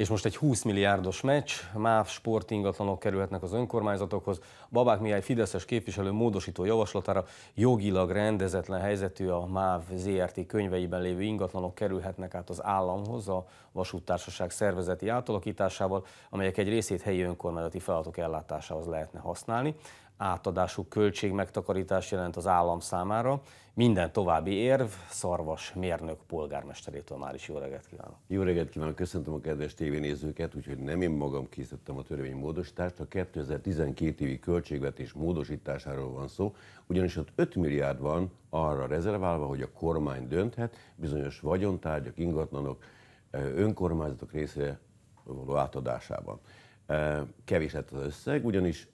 És most egy 20 milliárdos meccs, MÁV sportingatlanok kerülhetnek az önkormányzatokhoz. Babák Mihály Fideszes képviselő módosító javaslatára jogilag rendezetlen helyzetű a MÁV ZRT könyveiben lévő ingatlanok kerülhetnek át az államhoz a vasúttársaság szervezeti átalakításával, amelyek egy részét helyi önkormányzati feladatok ellátásához lehetne használni átadású megtakarítás jelent az állam számára. Minden további érv Szarvas mérnök polgármesterétől már is jó reggelt kívánok. Jó reggelt kívánok, köszöntöm a kedves tévénézőket, úgyhogy nem én magam készítettem a törvénymódosítást, a 2012 évi költségvetés módosításáról van szó, ugyanis ott 5 milliárd van arra rezerválva, hogy a kormány dönthet bizonyos vagyontárgyak, ingatlanok, önkormányzatok részére való átadásában. Kevés lett az összeg, ugyanis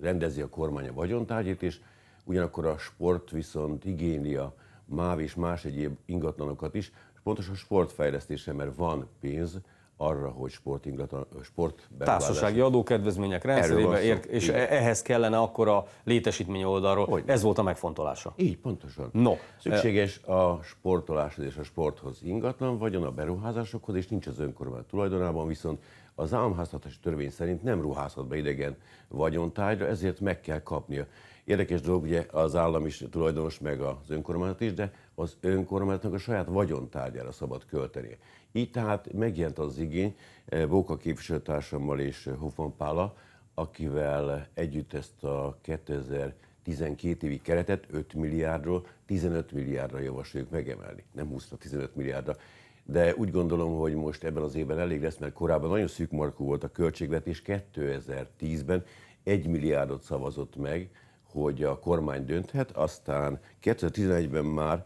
rendezi a kormány a vagyontárgyét, és ugyanakkor a sport viszont igényli a MÁV és más egyéb ingatlanokat is, és pontosan a sportfejlesztése, mert van pénz, arra, hogy sportingatlan, sport Társasági adókedvezmények rendszerébe ér, és Igen. ehhez kellene akkor a létesítmény oldalról. Hogy? Ez volt a megfontolása. Így, pontosan. No. Szükséges eh- a sportoláshoz és a sporthoz ingatlan vagyon, a beruházásokhoz, és nincs az önkormány tulajdonában, viszont az államháztartási törvény szerint nem ruházhat be idegen vagyontájra, ezért meg kell kapnia. Érdekes dolog, ugye az állam is tulajdonos, meg az önkormányzat is, de az önkormányzatnak a saját vagyontárgyára szabad költeni. Így tehát megjelent az igény eh, Bóka képviselőtársammal és eh, Hoffman Pála, akivel együtt ezt a 2012 évi keretet 5 milliárdról 15 milliárdra javasoljuk megemelni. Nem 20 15 milliárdra. De úgy gondolom, hogy most ebben az évben elég lesz, mert korábban nagyon szűk markú volt a költségvetés. 2010-ben 1 milliárdot szavazott meg, hogy a kormány dönthet, aztán 2011-ben már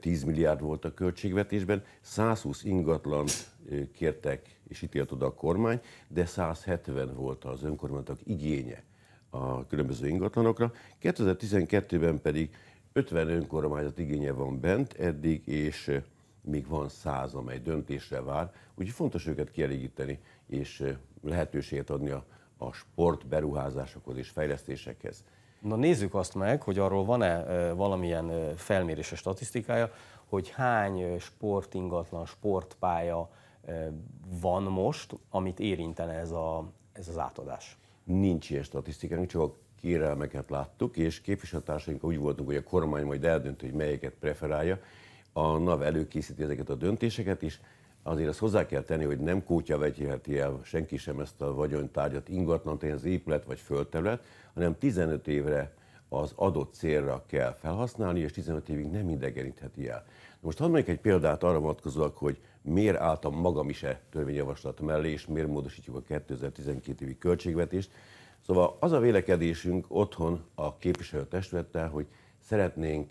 10 milliárd volt a költségvetésben, 120 ingatlan kértek és ítélt oda a kormány, de 170 volt az önkormányzatok igénye a különböző ingatlanokra. 2012-ben pedig 50 önkormányzat igénye van bent eddig, és még van 100 amely döntésre vár, úgyhogy fontos őket kielégíteni, és lehetőséget adni a, a sport beruházásokhoz és fejlesztésekhez. Na nézzük azt meg, hogy arról van-e valamilyen felmérése statisztikája, hogy hány sportingatlan, sportpálya van most, amit érintene ez, a, ez az átadás? Nincs ilyen statisztikánk, csak kérelmeket láttuk, és képviselőtársaink úgy voltunk, hogy a kormány majd eldönt, hogy melyeket preferálja. A NAV előkészíti ezeket a döntéseket, és Azért ezt hozzá kell tenni, hogy nem kótya vegyheti el senki sem ezt a vagyontárgyat, tehát az épület vagy földterület, hanem 15 évre az adott célra kell felhasználni, és 15 évig nem idegenítheti el. De most hadd egy példát arra vonatkozóak, hogy miért álltam magam is e törvényjavaslat mellé, és miért módosítjuk a 2012 évi költségvetést. Szóval az a vélekedésünk otthon a képviselőtestülettel, hogy szeretnénk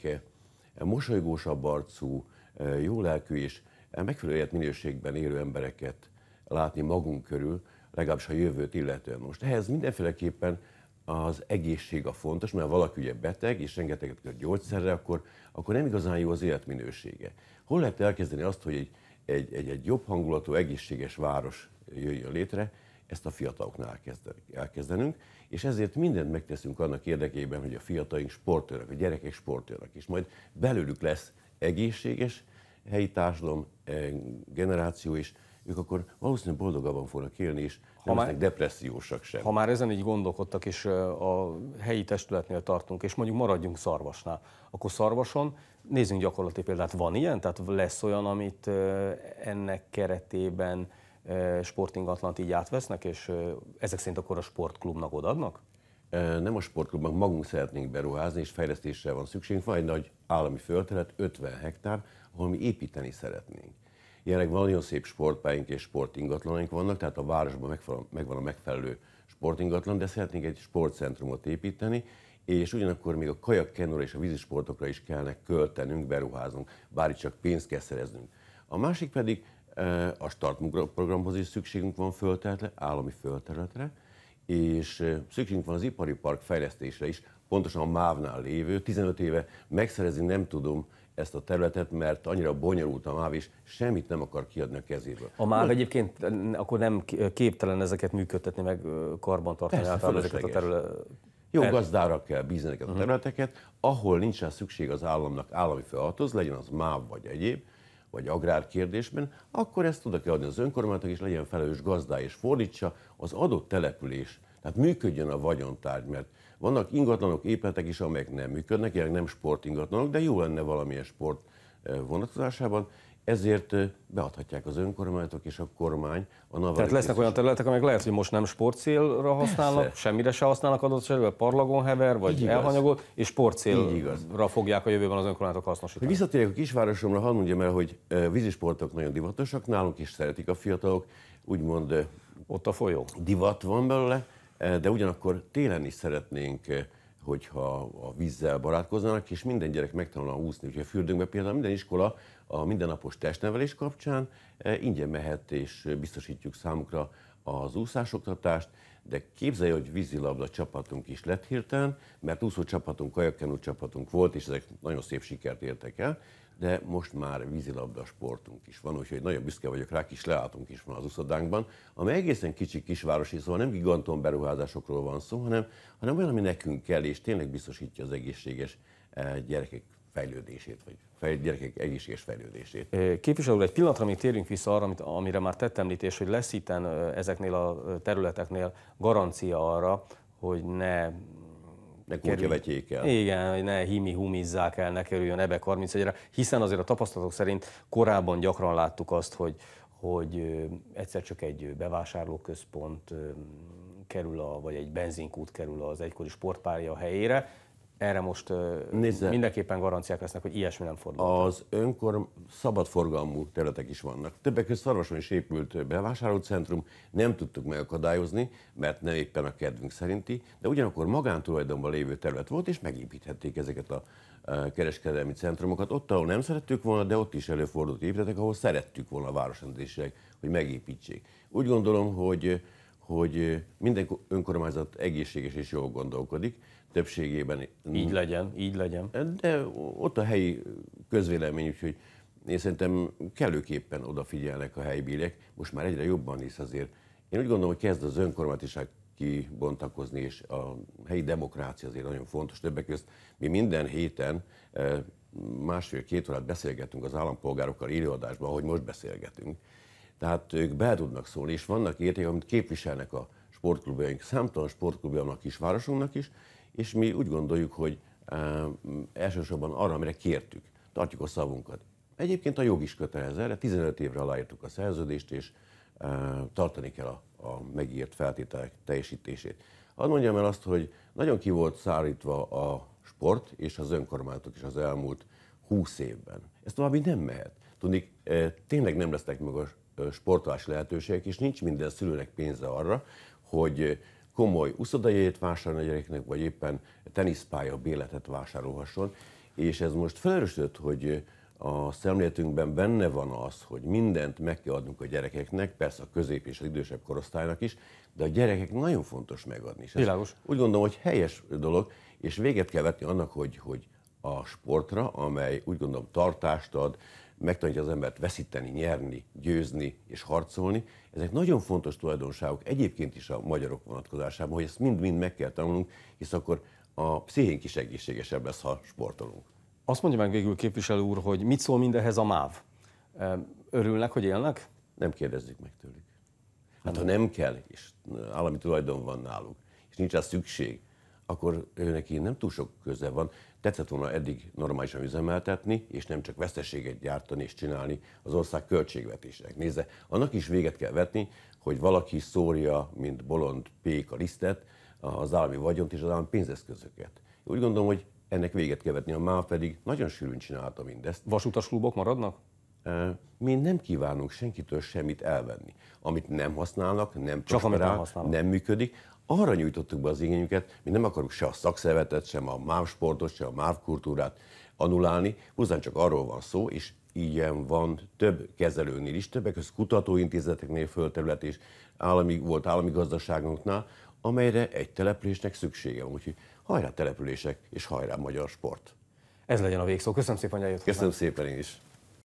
mosolygósabb arcú, e, jó lelkű és megfelelő életminőségben élő embereket látni magunk körül, legalábbis a jövőt illetően. Most ehhez mindenféleképpen az egészség a fontos, mert ha valaki ugye beteg, és rengeteget kell gyógyszerre, akkor, akkor nem igazán jó az életminősége. Hol lehet elkezdeni azt, hogy egy, egy, egy, egy jobb hangulatú, egészséges város jöjjön létre? Ezt a fiataloknál elkezdenünk, és ezért mindent megteszünk annak érdekében, hogy a fiataink sportolnak, a gyerekek sportolnak, és majd belőlük lesz egészséges, helyi társadalom eh, generáció is, ők akkor valószínűleg boldogabban fognak élni, és nem ha lesznek már, depressziósak sem. Ha már ezen így gondolkodtak, és eh, a helyi testületnél tartunk, és mondjuk maradjunk szarvasnál, akkor szarvason nézzünk gyakorlati példát. Van ilyen? Tehát lesz olyan, amit eh, ennek keretében sportingatlant így átvesznek, és ezek szerint akkor a sportklubnak odaadnak? Nem a sportklubnak, magunk szeretnénk beruházni, és fejlesztésre van szükségünk. Van egy nagy állami földterület, 50 hektár, ahol mi építeni szeretnénk. Jelenleg van nagyon szép sportpályánk és sportingatlanaink vannak, tehát a városban megvan, a megfelelő sportingatlan, de szeretnénk egy sportcentrumot építeni, és ugyanakkor még a kajakkenóra és a vízisportokra is kellene költenünk, beruházunk, bár csak pénzt kell szereznünk. A másik pedig e, a Start programhoz is szükségünk van földterületre, állami földterületre, és e, szükségünk van az ipari park fejlesztésre is, pontosan a MÁV-nál lévő, 15 éve megszerezni nem tudom, ezt a területet, mert annyira bonyolult a MÁV, és semmit nem akar kiadni a kezéből. A MÁV Most... egyébként akkor nem képtelen ezeket működtetni, meg karbantartani általában ezeket a területeket. Jó gazdára kell bízni ezeket uh-huh. a mhm. területeket, ahol nincs szükség az államnak állami feladathoz, legyen az MÁV vagy egyéb, vagy agrárkérdésben, akkor ezt oda kell adni az önkormányzatnak, és legyen felelős gazdá, és fordítsa az adott település. Tehát működjön a vagyontárgy, mert vannak ingatlanok, épületek is, amelyek nem működnek, ilyenek nem sportingatlanok, de jó lenne valamilyen sport eh, vonatkozásában, ezért eh, beadhatják az önkormányzatok és a kormány a NAVARI Tehát lesznek olyan területek, amelyek lehet, hogy most nem sportcélra használnak, Persze. semmire se használnak adott esetben, parlagon hever vagy elhanyagolt, és sportcélra fogják a jövőben az önkormányzatok hasznosítani. Hogy visszatérjek a kisvárosomra, hadd mondjam el, hogy eh, vízisportok nagyon divatosak, nálunk is szeretik a fiatalok, úgymond ott a folyó. Divat van belőle, de ugyanakkor télen is szeretnénk eh, hogyha a vízzel barátkoznának, és minden gyerek megtanulna úszni. hogyha a fürdőnkben például minden iskola a mindennapos testnevelés kapcsán eh, ingyen mehet, és biztosítjuk számukra az úszásoktatást, de képzelje, hogy vízilabda csapatunk is lett hirtelen, mert úszó csapatunk, kajakkenú csapatunk volt, és ezek nagyon szép sikert értek el, de most már vízilabda sportunk is van, úgyhogy nagyon büszke vagyok rá, kis leálltunk is van az uszodánkban, ami egészen kicsi kisvárosi, szóval nem giganton beruházásokról van szó, hanem, hanem olyan, ami nekünk kell, és tényleg biztosítja az egészséges eh, gyerekek fejlődését, vagy gyerekek egészséges fejlődését. Eh, képviselő egy pillanatra még térjünk vissza arra, amit, amire már tett említés, hogy lesz itten eh, ezeknél a területeknél garancia arra, hogy ne ne kótyavetjék el. Igen, hogy ne himi-humizzák el, ne kerüljön ebbe 31-re, hiszen azért a tapasztalatok szerint korábban gyakran láttuk azt, hogy, hogy egyszer csak egy bevásárlóközpont kerül, a, vagy egy benzinkút kerül az egykori sportpárja helyére, erre most Nézze, mindenképpen garanciák lesznek, hogy ilyesmi nem fordul. Az önkor szabadforgalmú területek is vannak. Többek között Szarvason is épült bevásárlócentrum, nem tudtuk megakadályozni, mert nem éppen a kedvünk szerinti, de ugyanakkor magántulajdonban lévő terület volt, és megépíthették ezeket a kereskedelmi centrumokat. Ott, ahol nem szerettük volna, de ott is előfordult épületek, ahol szerettük volna a városrendezések, hogy megépítsék. Úgy gondolom, hogy hogy minden önkormányzat egészséges és jól gondolkodik, többségében... Így legyen, így legyen. De ott a helyi közvélemény, úgyhogy én szerintem kellőképpen odafigyelnek a helyi bírek, most már egyre jobban is azért. Én úgy gondolom, hogy kezd az önkormányzat kibontakozni, és a helyi demokrácia azért nagyon fontos. Többek között mi minden héten másfél-két órát beszélgetünk az állampolgárokkal élőadásban, ahogy most beszélgetünk. Tehát ők be tudnak szólni, és vannak értékek, amit képviselnek a sportklubjaink, számtalan sportklubjának, is, városunknak kisvárosunknak is, és mi úgy gondoljuk, hogy e, elsősorban arra, amire kértük, tartjuk a szavunkat. Egyébként a jog is kötelez erre, 15 évre aláírtuk a szerződést, és e, tartani kell a, a megírt feltételek teljesítését. Hadd mondjam el azt, hogy nagyon ki volt szárítva a sport és az önkormányzatok is az elmúlt 20 évben. Ez további nem mehet. Tudni, e, tényleg nem lesznek meg a sportolási lehetőségek, és nincs minden szülőnek pénze arra, hogy komoly uszodajét vásárolni a gyereknek, vagy éppen teniszpálya béletet vásárolhasson. És ez most felerősödött, hogy a szemléletünkben benne van az, hogy mindent meg kell adnunk a gyerekeknek, persze a közép és az idősebb korosztálynak is, de a gyerekek nagyon fontos megadni. És Világos. Úgy gondolom, hogy helyes dolog, és véget kell vetni annak, hogy, hogy a sportra, amely úgy gondolom tartást ad, megtanítja az embert veszíteni, nyerni, győzni és harcolni. Ezek nagyon fontos tulajdonságok egyébként is a magyarok vonatkozásában, hogy ezt mind-mind meg kell tanulnunk, hisz akkor a pszichénk is egészségesebb lesz, ha sportolunk. Azt mondja meg végül képviselő úr, hogy mit szól mindehez a MÁV? Örülnek, hogy élnek? Nem kérdezzük meg tőlük. Hát ha nem kell, és állami tulajdon van náluk, és nincs rá szükség, akkor neki nem túl sok köze van. Tetszett volna eddig normálisan üzemeltetni, és nem csak veszteséget gyártani és csinálni az ország költségvetésnek. Nézze, annak is véget kell vetni, hogy valaki szórja, mint bolond pék a lisztet, az állami vagyont és az állami pénzeszközöket. Úgy gondolom, hogy ennek véget kell vetni, a MÁV pedig nagyon sűrűn csinálta mindezt. Vasutas klubok maradnak? Mi nem kívánunk senkitől semmit elvenni. Amit nem használnak, nem prosperál, nem, használnak. nem működik, arra nyújtottuk be az igényünket, mi nem akarunk se a szakszervetet, sem a MÁV sportot, sem a MÁV kultúrát anulálni, pusztán csak arról van szó, és ilyen van több kezelőnél is, többek között kutatóintézeteknél, földterület és állami, volt állami gazdaságunknál, amelyre egy településnek szüksége van. Úgyhogy hajrá települések, és hajrá magyar sport! Ez legyen a végszó. Köszönöm szépen, hogy eljött. Köszönöm szépen én is.